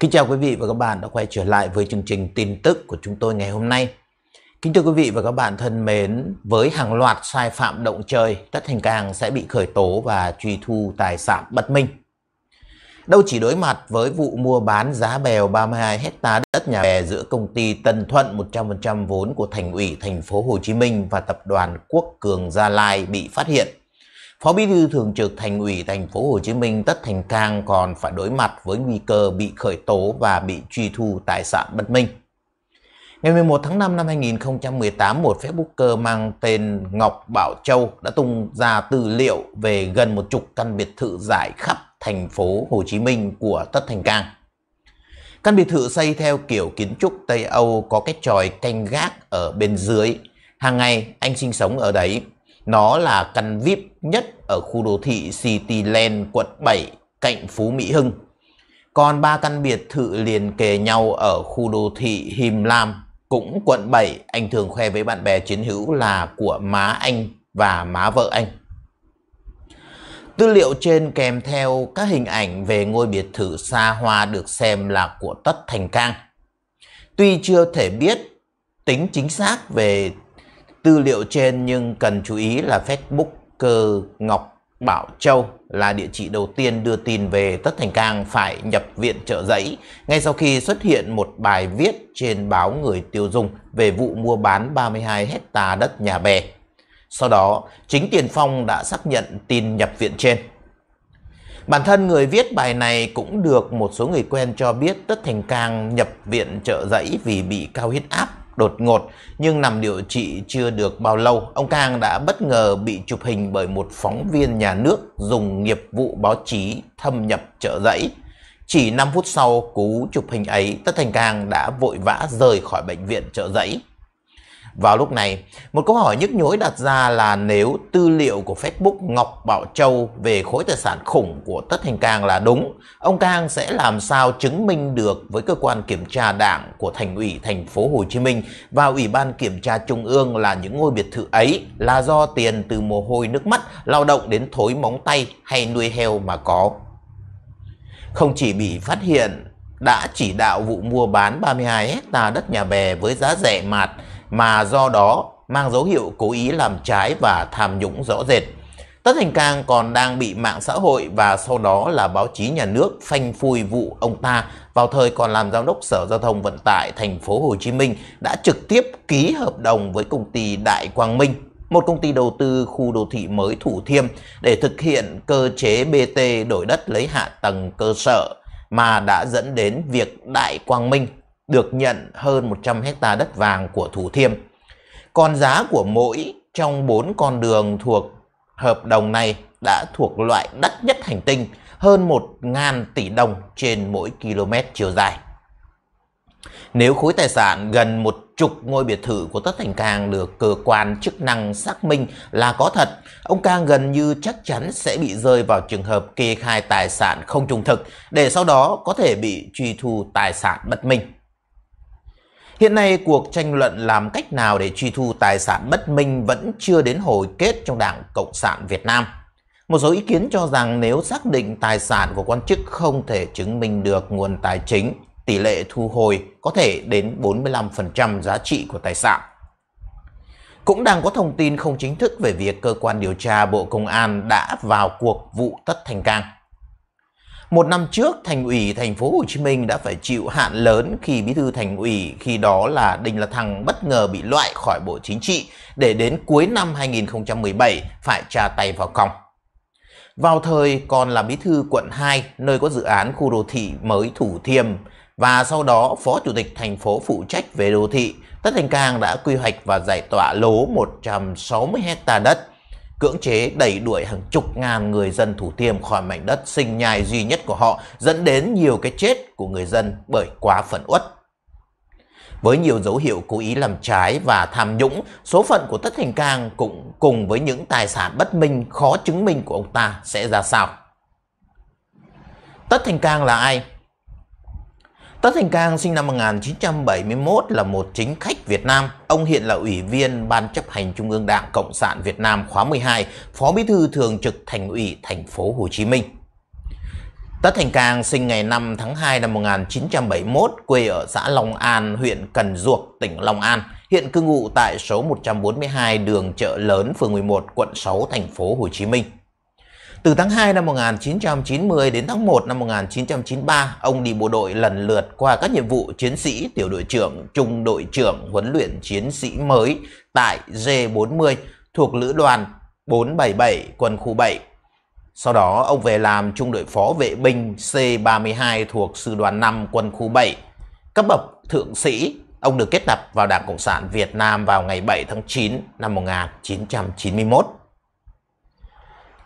Kính chào quý vị và các bạn đã quay trở lại với chương trình tin tức của chúng tôi ngày hôm nay. Kính thưa quý vị và các bạn thân mến, với hàng loạt sai phạm động trời, Tất Thành càng sẽ bị khởi tố và truy thu tài sản bất minh. Đâu chỉ đối mặt với vụ mua bán giá bèo 32 hecta đất nhà bè giữa công ty Tân Thuận 100% vốn của Thành ủy Thành phố Hồ Chí Minh và Tập đoàn Quốc Cường Gia Lai bị phát hiện Phó Bí thư Thường trực Thành ủy Thành phố Hồ Chí Minh Tất Thành Cang còn phải đối mặt với nguy cơ bị khởi tố và bị truy thu tài sản bất minh. Ngày 11 tháng 5 năm 2018, một Facebooker mang tên Ngọc Bảo Châu đã tung ra tư liệu về gần một chục căn biệt thự giải khắp thành phố Hồ Chí Minh của Tất Thành Cang. Căn biệt thự xây theo kiểu kiến trúc Tây Âu có cái tròi canh gác ở bên dưới. Hàng ngày anh sinh sống ở đấy nó là căn VIP nhất ở khu đô thị Cityland quận 7 cạnh Phú Mỹ Hưng. Còn ba căn biệt thự liền kề nhau ở khu đô thị Him Lam cũng quận 7 anh thường khoe với bạn bè chiến hữu là của má anh và má vợ anh. Tư liệu trên kèm theo các hình ảnh về ngôi biệt thự xa hoa được xem là của Tất Thành Cang. Tuy chưa thể biết tính chính xác về Tư liệu trên nhưng cần chú ý là Facebooker Ngọc Bảo Châu là địa chỉ đầu tiên đưa tin về Tất Thành Cang phải nhập viện trợ giấy ngay sau khi xuất hiện một bài viết trên báo Người Tiêu Dùng về vụ mua bán 32 hecta đất nhà bè. Sau đó, chính Tiền Phong đã xác nhận tin nhập viện trên. Bản thân người viết bài này cũng được một số người quen cho biết Tất Thành Cang nhập viện trợ giấy vì bị cao huyết áp đột ngột nhưng nằm điều trị chưa được bao lâu, ông Cang đã bất ngờ bị chụp hình bởi một phóng viên nhà nước dùng nghiệp vụ báo chí thâm nhập chợ dãy. Chỉ 5 phút sau cú chụp hình ấy, Tất Thành Cang đã vội vã rời khỏi bệnh viện chợ giấy vào lúc này, một câu hỏi nhức nhối đặt ra là nếu tư liệu của Facebook Ngọc Bảo Châu về khối tài sản khủng của Tất Thành Cang là đúng, ông Cang sẽ làm sao chứng minh được với cơ quan kiểm tra đảng của Thành ủy Thành phố Hồ Chí Minh và Ủy ban Kiểm tra Trung ương là những ngôi biệt thự ấy là do tiền từ mồ hôi nước mắt, lao động đến thối móng tay hay nuôi heo mà có. Không chỉ bị phát hiện đã chỉ đạo vụ mua bán 32 hecta đất nhà bè với giá rẻ mạt mà do đó mang dấu hiệu cố ý làm trái và tham nhũng rõ rệt. Tất Thành Cang còn đang bị mạng xã hội và sau đó là báo chí nhà nước phanh phui vụ ông ta vào thời còn làm giám đốc Sở Giao thông Vận tải thành phố Hồ Chí Minh đã trực tiếp ký hợp đồng với công ty Đại Quang Minh, một công ty đầu tư khu đô thị mới Thủ Thiêm để thực hiện cơ chế BT đổi đất lấy hạ tầng cơ sở mà đã dẫn đến việc Đại Quang Minh được nhận hơn 100 hecta đất vàng của Thủ Thiêm. Còn giá của mỗi trong bốn con đường thuộc hợp đồng này đã thuộc loại đắt nhất hành tinh, hơn 1.000 tỷ đồng trên mỗi km chiều dài. Nếu khối tài sản gần một chục ngôi biệt thự của Tất Thành Cang được cơ quan chức năng xác minh là có thật, ông Cang gần như chắc chắn sẽ bị rơi vào trường hợp kê khai tài sản không trung thực để sau đó có thể bị truy thu tài sản bất minh. Hiện nay cuộc tranh luận làm cách nào để truy thu tài sản bất minh vẫn chưa đến hồi kết trong Đảng Cộng sản Việt Nam. Một số ý kiến cho rằng nếu xác định tài sản của quan chức không thể chứng minh được nguồn tài chính, tỷ lệ thu hồi có thể đến 45% giá trị của tài sản. Cũng đang có thông tin không chính thức về việc cơ quan điều tra Bộ Công an đã vào cuộc vụ Tất Thành Cang. Một năm trước, Thành ủy Thành phố Hồ Chí Minh đã phải chịu hạn lớn khi Bí thư Thành ủy khi đó là Đinh La Thăng bất ngờ bị loại khỏi Bộ Chính trị để đến cuối năm 2017 phải tra tay vào còng. Vào thời còn là Bí thư quận 2 nơi có dự án khu đô thị mới Thủ Thiêm và sau đó Phó Chủ tịch thành phố phụ trách về đô thị, Tất Thành Cang đã quy hoạch và giải tỏa lố 160 hecta đất cưỡng chế đẩy đuổi hàng chục ngàn người dân Thủ Thiêm khỏi mảnh đất sinh nhai duy nhất của họ, dẫn đến nhiều cái chết của người dân bởi quá phần uất. Với nhiều dấu hiệu cố ý làm trái và tham nhũng, số phận của Tất Thành Cang cũng cùng với những tài sản bất minh khó chứng minh của ông ta sẽ ra sao? Tất Thành Cang là ai? Tất Thành Cang sinh năm 1971 là một chính khách Việt Nam. Ông hiện là ủy viên Ban chấp hành Trung ương Đảng Cộng sản Việt Nam khóa 12, Phó Bí thư Thường trực Thành ủy thành phố Hồ Chí Minh. Tất Thành Cang sinh ngày 5 tháng 2 năm 1971, quê ở xã Long An, huyện Cần Duộc, tỉnh Long An. Hiện cư ngụ tại số 142 đường Chợ Lớn, phường 11, quận 6, thành phố Hồ Chí Minh. Từ tháng 2 năm 1990 đến tháng 1 năm 1993, ông đi bộ đội lần lượt qua các nhiệm vụ chiến sĩ, tiểu đội trưởng, trung đội trưởng, huấn luyện chiến sĩ mới tại G40 thuộc Lữ đoàn 477 quân khu 7. Sau đó, ông về làm trung đội phó vệ binh C32 thuộc Sư đoàn 5 quân khu 7. Cấp bậc thượng sĩ, ông được kết nạp vào Đảng Cộng sản Việt Nam vào ngày 7 tháng 9 năm 1991.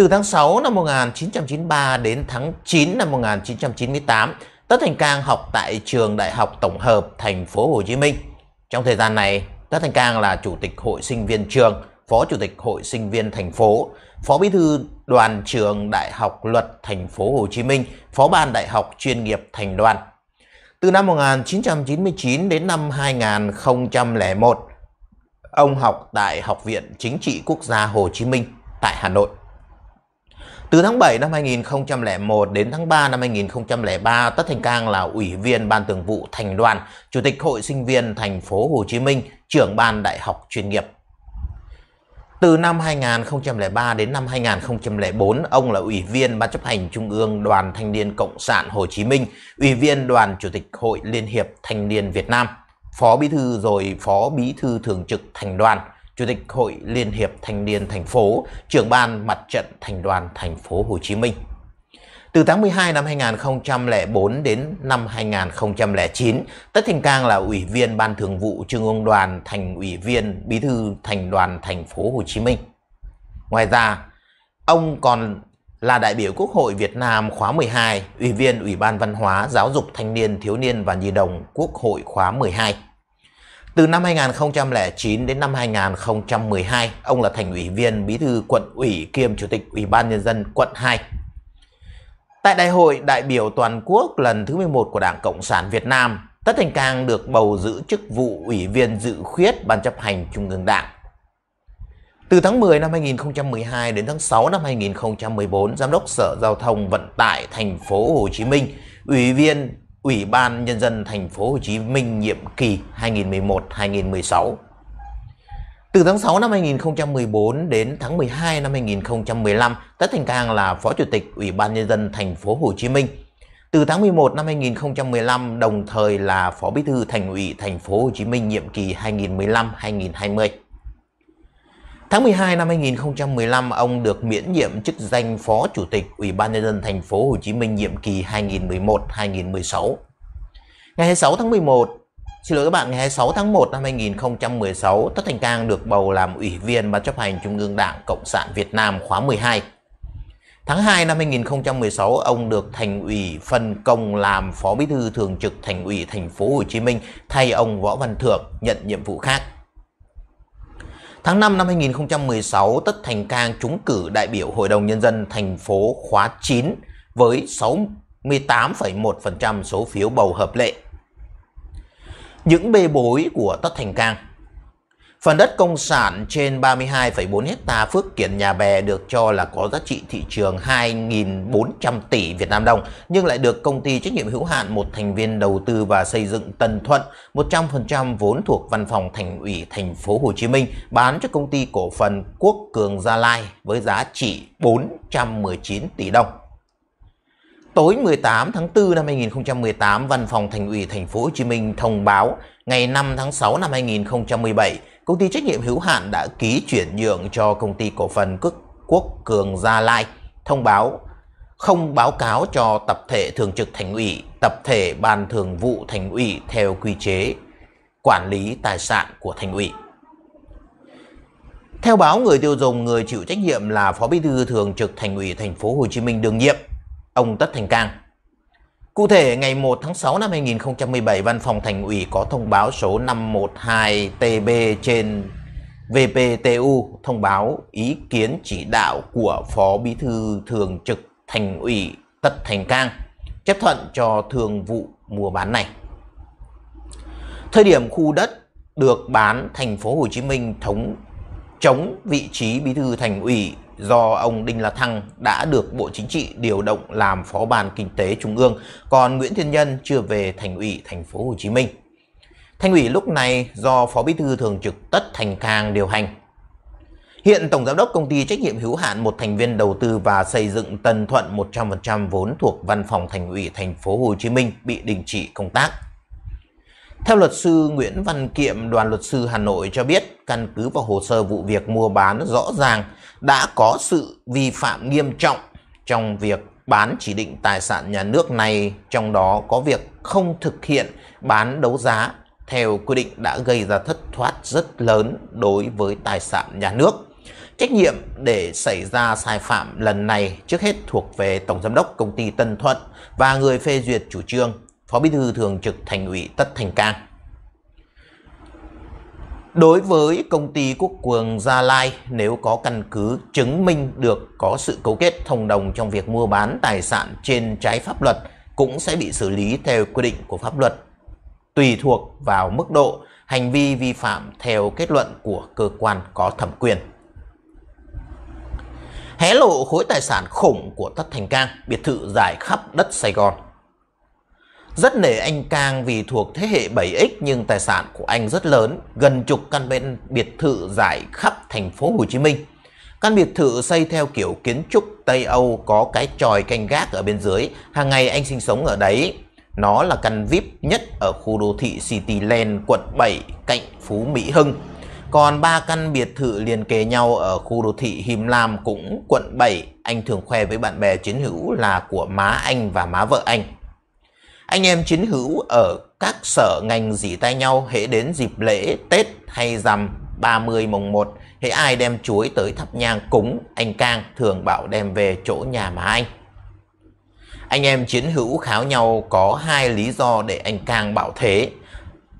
Từ tháng 6 năm 1993 đến tháng 9 năm 1998, Tất Thành Cang học tại trường Đại học Tổng hợp Thành phố Hồ Chí Minh. Trong thời gian này, Tất Thành Cang là chủ tịch hội sinh viên trường, phó chủ tịch hội sinh viên thành phố, phó bí thư đoàn trường Đại học Luật Thành phố Hồ Chí Minh, phó ban đại học chuyên nghiệp thành đoàn. Từ năm 1999 đến năm 2001, ông học tại Học viện Chính trị Quốc gia Hồ Chí Minh tại Hà Nội. Từ tháng 7 năm 2001 đến tháng 3 năm 2003, Tất Thành Cang là Ủy viên Ban Thường vụ Thành đoàn, Chủ tịch Hội Sinh viên Thành phố Hồ Chí Minh, trưởng Ban Đại học chuyên nghiệp. Từ năm 2003 đến năm 2004, ông là Ủy viên Ban chấp hành Trung ương Đoàn Thanh niên Cộng sản Hồ Chí Minh, Ủy viên Đoàn Chủ tịch Hội Liên hiệp Thanh niên Việt Nam, Phó Bí thư rồi Phó Bí thư Thường trực Thành đoàn, Chủ tịch Hội Liên hiệp Thanh niên thành phố, trưởng ban mặt trận thành đoàn thành phố Hồ Chí Minh. Từ tháng 12 năm 2004 đến năm 2009, Tất Thành Cang là ủy viên Ban Thường vụ Trung ương Đoàn, thành ủy viên Bí thư Thành đoàn thành phố Hồ Chí Minh. Ngoài ra, ông còn là đại biểu Quốc hội Việt Nam khóa 12, ủy viên Ủy ban Văn hóa, Giáo dục Thanh niên, Thiếu niên và Nhi đồng Quốc hội khóa 12. Từ năm 2009 đến năm 2012, ông là thành ủy viên, bí thư quận ủy kiêm chủ tịch Ủy ban nhân dân quận 2. Tại đại hội đại biểu toàn quốc lần thứ 11 của Đảng Cộng sản Việt Nam, Tất Thành Cang được bầu giữ chức vụ ủy viên dự khuyết Ban chấp hành Trung ương Đảng. Từ tháng 10 năm 2012 đến tháng 6 năm 2014, Giám đốc Sở Giao thông Vận tải thành phố Hồ Chí Minh, Ủy viên Ủy ban Nhân dân thành phố Hồ Chí Minh nhiệm kỳ 2011-2016. Từ tháng 6 năm 2014 đến tháng 12 năm 2015, Tất Thành Cang là Phó Chủ tịch Ủy ban Nhân dân thành phố Hồ Chí Minh. Từ tháng 11 năm 2015, đồng thời là Phó Bí thư Thành ủy thành phố Hồ Chí Minh nhiệm kỳ 2015-2020. Tháng 12 năm 2015, ông được miễn nhiệm chức danh Phó Chủ tịch Ủy ban nhân dân thành phố Hồ Chí Minh nhiệm kỳ 2011-2016. Ngày 26 tháng 11, xin lỗi các bạn, ngày 26 tháng 1 năm 2016, Tất Thành Cang được bầu làm Ủy viên Ban chấp hành Trung ương Đảng Cộng sản Việt Nam khóa 12. Tháng 2 năm 2016, ông được thành ủy phân công làm Phó Bí thư Thường trực Thành ủy Thành phố Hồ Chí Minh thay ông Võ Văn Thưởng nhận nhiệm vụ khác. Tháng 5 năm 2016, Tất Thành Cang trúng cử đại biểu Hội đồng Nhân dân thành phố khóa 9 với 68,1% số phiếu bầu hợp lệ. Những bê bối của Tất Thành Cang Phần đất công sản trên 32,4 hecta Phước Kiển Nhà Bè được cho là có giá trị thị trường 2.400 tỷ Việt Nam đồng, nhưng lại được công ty trách nhiệm hữu hạn một thành viên đầu tư và xây dựng Tân Thuận 100% vốn thuộc văn phòng thành ủy thành phố Hồ Chí Minh bán cho công ty cổ phần Quốc Cường Gia Lai với giá trị 419 tỷ đồng. Tối 18 tháng 4 năm 2018, Văn phòng Thành ủy Thành phố Hồ Chí Minh thông báo ngày 5 tháng 6 năm 2017, công ty trách nhiệm hữu hạn đã ký chuyển nhượng cho công ty cổ phần Quốc, Quốc Cường Gia Lai, thông báo không báo cáo cho tập thể thường trực thành ủy, tập thể ban thường vụ thành ủy theo quy chế quản lý tài sản của thành ủy. Theo báo người tiêu dùng, người chịu trách nhiệm là Phó Bí thư Thường trực Thành ủy Thành phố Hồ Chí Minh đương nhiệm ông Tất Thành Cang. Cụ thể, ngày 1 tháng 6 năm 2017, Văn phòng Thành ủy có thông báo số 512TB trên VPTU thông báo ý kiến chỉ đạo của Phó Bí thư Thường trực Thành ủy Tất Thành Cang chấp thuận cho thương vụ mua bán này. Thời điểm khu đất được bán thành phố Hồ Chí Minh thống chống vị trí bí thư thành ủy do ông Đinh La Thăng đã được Bộ Chính trị điều động làm Phó ban Kinh tế Trung ương, còn Nguyễn Thiên Nhân chưa về Thành ủy Thành phố Hồ Chí Minh. Thành ủy lúc này do Phó Bí thư Thường trực Tất Thành Cang điều hành. Hiện Tổng Giám đốc Công ty Trách nhiệm hữu hạn một thành viên đầu tư và xây dựng Tân Thuận 100% vốn thuộc Văn phòng Thành ủy Thành phố Hồ Chí Minh bị đình chỉ công tác. Theo luật sư Nguyễn Văn Kiệm, đoàn luật sư Hà Nội cho biết, căn cứ vào hồ sơ vụ việc mua bán rõ ràng đã có sự vi phạm nghiêm trọng trong việc bán chỉ định tài sản nhà nước này, trong đó có việc không thực hiện bán đấu giá theo quy định đã gây ra thất thoát rất lớn đối với tài sản nhà nước. Trách nhiệm để xảy ra sai phạm lần này trước hết thuộc về Tổng Giám đốc Công ty Tân Thuận và người phê duyệt chủ trương, Phó Bí thư Thường trực Thành ủy Tất Thành Cang. Đối với công ty quốc cường Gia Lai, nếu có căn cứ chứng minh được có sự cấu kết thông đồng trong việc mua bán tài sản trên trái pháp luật, cũng sẽ bị xử lý theo quy định của pháp luật, tùy thuộc vào mức độ hành vi vi phạm theo kết luận của cơ quan có thẩm quyền. Hé lộ khối tài sản khủng của Tất Thành Cang, biệt thự dài khắp đất Sài Gòn. Rất nể anh Cang vì thuộc thế hệ 7X nhưng tài sản của anh rất lớn, gần chục căn biệt thự dài khắp thành phố Hồ Chí Minh. Căn biệt thự xây theo kiểu kiến trúc Tây Âu có cái tròi canh gác ở bên dưới, hàng ngày anh sinh sống ở đấy. Nó là căn VIP nhất ở khu đô thị Cityland, quận 7, cạnh Phú Mỹ Hưng. Còn ba căn biệt thự liền kề nhau ở khu đô thị Him Lam cũng quận 7, anh thường khoe với bạn bè chiến hữu là của má anh và má vợ anh. Anh em chiến hữu ở các sở ngành dỉ tay nhau hễ đến dịp lễ, Tết hay rằm 30 mùng 1, hễ ai đem chuối tới thắp nhang cúng, anh Cang thường bảo đem về chỗ nhà mà anh. Anh em chiến hữu kháo nhau có hai lý do để anh Cang bảo thế.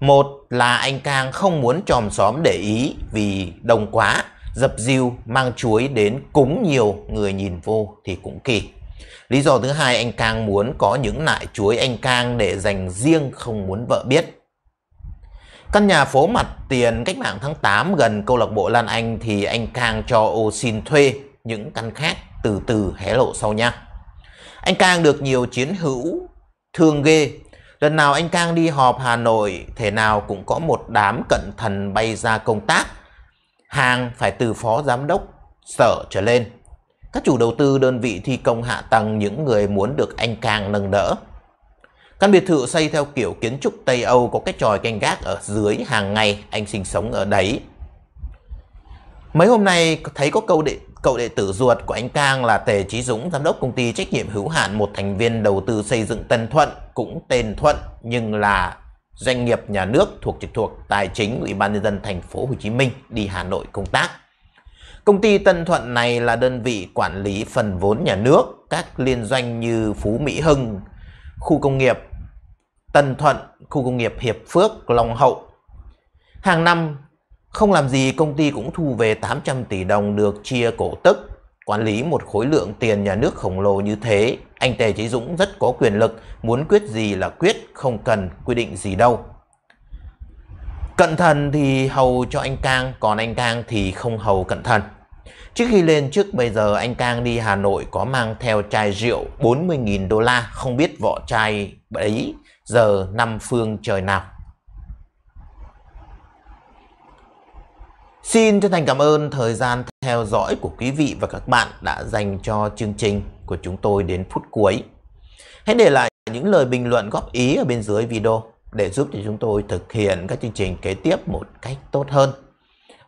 Một là anh Cang không muốn tròm xóm để ý vì đông quá, dập dìu mang chuối đến cúng nhiều người nhìn vô thì cũng kỳ. Lý do thứ hai anh Cang muốn có những nại chuối anh Cang để dành riêng không muốn vợ biết. Căn nhà phố mặt tiền cách mạng tháng 8 gần câu lạc bộ Lan Anh thì anh Cang cho ô xin thuê những căn khác từ từ hé lộ sau nha. Anh Cang được nhiều chiến hữu thương ghê. Lần nào anh Cang đi họp Hà Nội thể nào cũng có một đám cận thần bay ra công tác. Hàng phải từ phó giám đốc sở trở lên các chủ đầu tư đơn vị thi công hạ tầng những người muốn được anh càng nâng đỡ. Căn biệt thự xây theo kiểu kiến trúc Tây Âu có cái tròi canh gác ở dưới hàng ngày anh sinh sống ở đấy. Mấy hôm nay thấy có câu đệ, cậu đệ tử ruột của anh Cang là Tề Trí Dũng, giám đốc công ty trách nhiệm hữu hạn một thành viên đầu tư xây dựng Tân Thuận, cũng tên Thuận nhưng là doanh nghiệp nhà nước thuộc trực thuộc tài chính Ủy ban nhân dân thành phố Hồ Chí Minh đi Hà Nội công tác. Công ty Tân Thuận này là đơn vị quản lý phần vốn nhà nước, các liên doanh như Phú Mỹ Hưng, khu công nghiệp Tân Thuận, khu công nghiệp Hiệp Phước, Long Hậu. Hàng năm, không làm gì công ty cũng thu về 800 tỷ đồng được chia cổ tức. Quản lý một khối lượng tiền nhà nước khổng lồ như thế, anh Tề Chí Dũng rất có quyền lực, muốn quyết gì là quyết, không cần quy định gì đâu. Cẩn thận thì hầu cho anh Cang, còn anh Cang thì không hầu cẩn thận. Trước khi lên trước bây giờ anh Cang đi Hà Nội có mang theo chai rượu 40.000 đô la, không biết vỏ chai ấy giờ năm phương trời nào. Xin chân thành cảm ơn thời gian theo dõi của quý vị và các bạn đã dành cho chương trình của chúng tôi đến phút cuối. Hãy để lại những lời bình luận góp ý ở bên dưới video để giúp cho chúng tôi thực hiện các chương trình kế tiếp một cách tốt hơn.